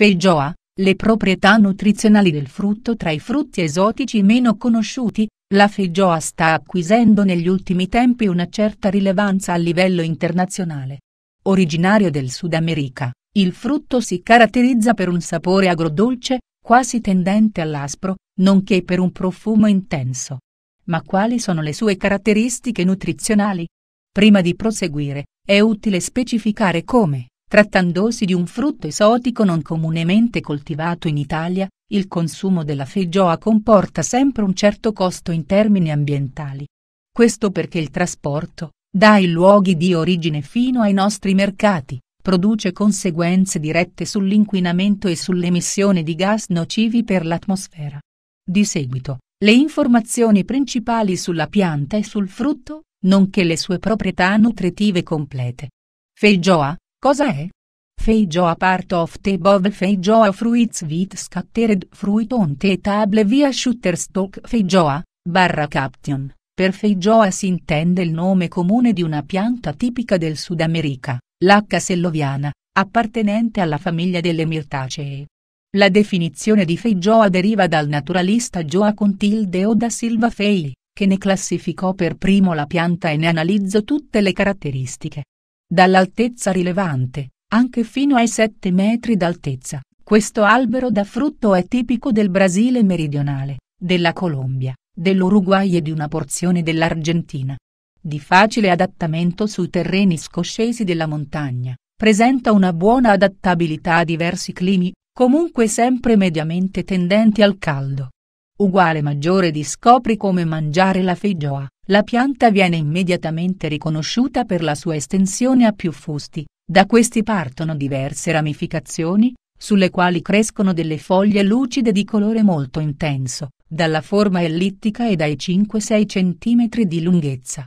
Feijoa, le proprietà nutrizionali del frutto tra i frutti esotici meno conosciuti, la feijoa sta acquisendo negli ultimi tempi una certa rilevanza a livello internazionale. Originario del Sud America, il frutto si caratterizza per un sapore agrodolce, quasi tendente all'aspro, nonché per un profumo intenso. Ma quali sono le sue caratteristiche nutrizionali? Prima di proseguire, è utile specificare come trattandosi di un frutto esotico non comunemente coltivato in Italia, il consumo della feggioa comporta sempre un certo costo in termini ambientali. Questo perché il trasporto, dai luoghi di origine fino ai nostri mercati, produce conseguenze dirette sull'inquinamento e sull'emissione di gas nocivi per l'atmosfera. Di seguito, le informazioni principali sulla pianta e sul frutto, nonché le sue proprietà nutritive complete. Feijoa, Cosa è? Feijo a part of the table feijoa fruits with scattered fruit on the table via shutterstock feijoa, barra caption. Per feijoa si intende il nome comune di una pianta tipica del Sud America, l'H. selloviana, appartenente alla famiglia delle mirtacee. La definizione di feijoa deriva dal naturalista Joacon Tildeo da Silva Fei, che ne classificò per primo la pianta e ne analizzò tutte le caratteristiche. Dall'altezza rilevante, anche fino ai 7 metri d'altezza, questo albero da frutto è tipico del Brasile meridionale, della Colombia, dell'Uruguay e di una porzione dell'Argentina. Di facile adattamento sui terreni scoscesi della montagna, presenta una buona adattabilità a diversi climi, comunque sempre mediamente tendenti al caldo. Uguale maggiore di scopri come mangiare la feijoa, la pianta viene immediatamente riconosciuta per la sua estensione a più fusti, da questi partono diverse ramificazioni, sulle quali crescono delle foglie lucide di colore molto intenso, dalla forma ellittica e dai 5-6 cm di lunghezza.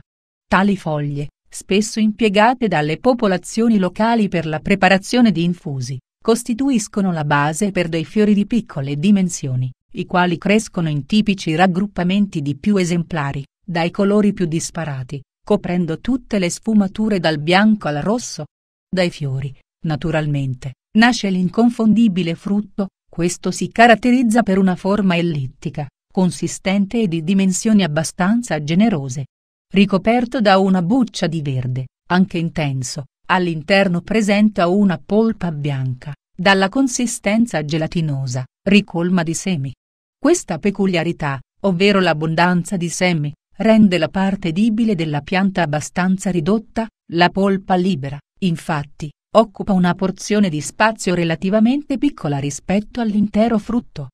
Tali foglie, spesso impiegate dalle popolazioni locali per la preparazione di infusi, costituiscono la base per dei fiori di piccole dimensioni, i quali crescono in tipici raggruppamenti di più esemplari dai colori più disparati, coprendo tutte le sfumature dal bianco al rosso. Dai fiori, naturalmente, nasce l'inconfondibile frutto, questo si caratterizza per una forma ellittica, consistente e di dimensioni abbastanza generose. Ricoperto da una buccia di verde, anche intenso, all'interno presenta una polpa bianca, dalla consistenza gelatinosa, ricolma di semi. Questa peculiarità, ovvero l'abbondanza di semi, rende la parte edibile della pianta abbastanza ridotta, la polpa libera, infatti, occupa una porzione di spazio relativamente piccola rispetto all'intero frutto.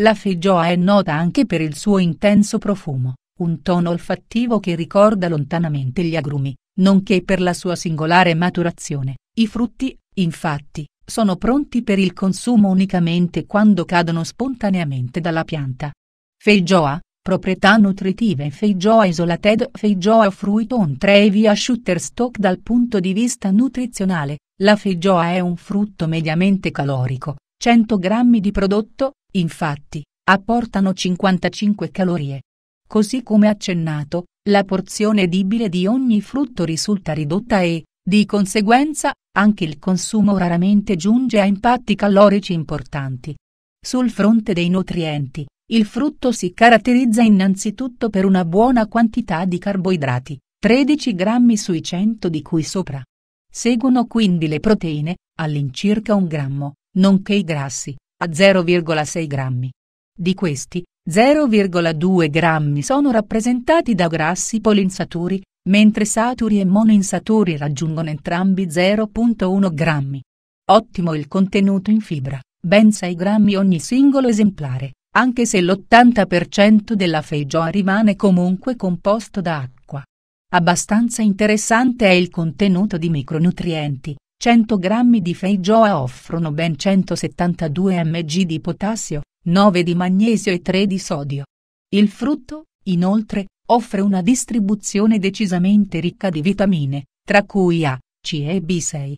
La feggioa è nota anche per il suo intenso profumo, un tono olfattivo che ricorda lontanamente gli agrumi, nonché per la sua singolare maturazione. I frutti, infatti, sono pronti per il consumo unicamente quando cadono spontaneamente dalla pianta. Feijoa, Proprietà nutritive Feijoa Isolated Feijoa fruit on tray via shutterstock Dal punto di vista nutrizionale, la feijoa è un frutto mediamente calorico, 100 grammi di prodotto, infatti, apportano 55 calorie. Così come accennato, la porzione edibile di ogni frutto risulta ridotta e, di conseguenza, anche il consumo raramente giunge a impatti calorici importanti. Sul fronte dei nutrienti, il frutto si caratterizza innanzitutto per una buona quantità di carboidrati, 13 grammi sui 100 di cui sopra. Seguono quindi le proteine, all'incirca un grammo, nonché i grassi, a 0,6 grammi. Di questi, 0,2 grammi sono rappresentati da grassi polinsaturi, mentre saturi e monoinsaturi raggiungono entrambi 0,1 grammi. Ottimo il contenuto in fibra, ben 6 grammi ogni singolo esemplare, anche se l'80% della feijoa rimane comunque composto da acqua. Abbastanza interessante è il contenuto di micronutrienti, 100 g di feijoa offrono ben 172 mg di potassio, 9 di magnesio e 3 di sodio. Il frutto, inoltre, offre una distribuzione decisamente ricca di vitamine, tra cui A, C e B6,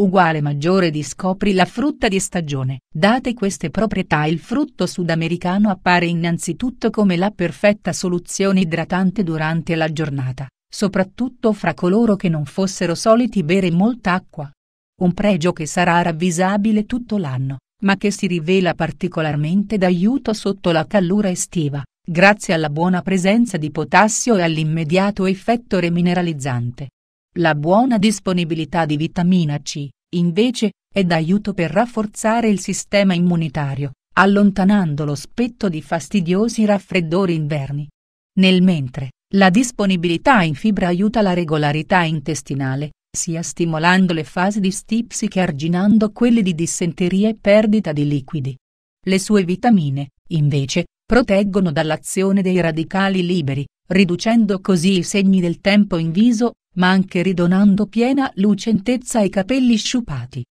uguale maggiore di scopri la frutta di stagione. Date queste proprietà il frutto sudamericano appare innanzitutto come la perfetta soluzione idratante durante la giornata, soprattutto fra coloro che non fossero soliti bere molta acqua. Un pregio che sarà ravvisabile tutto l'anno, ma che si rivela particolarmente d'aiuto sotto la callura estiva, grazie alla buona presenza di potassio e all'immediato effetto remineralizzante. La buona disponibilità di vitamina C, invece, è d'aiuto per rafforzare il sistema immunitario, allontanando lo spetto di fastidiosi raffreddori inverni. Nel mentre, la disponibilità in fibra aiuta la regolarità intestinale, sia stimolando le fasi di stipsi che arginando quelle di dissenteria e perdita di liquidi. Le sue vitamine, invece, proteggono dall'azione dei radicali liberi, riducendo così i segni del tempo in viso ma anche ridonando piena lucentezza ai capelli sciupati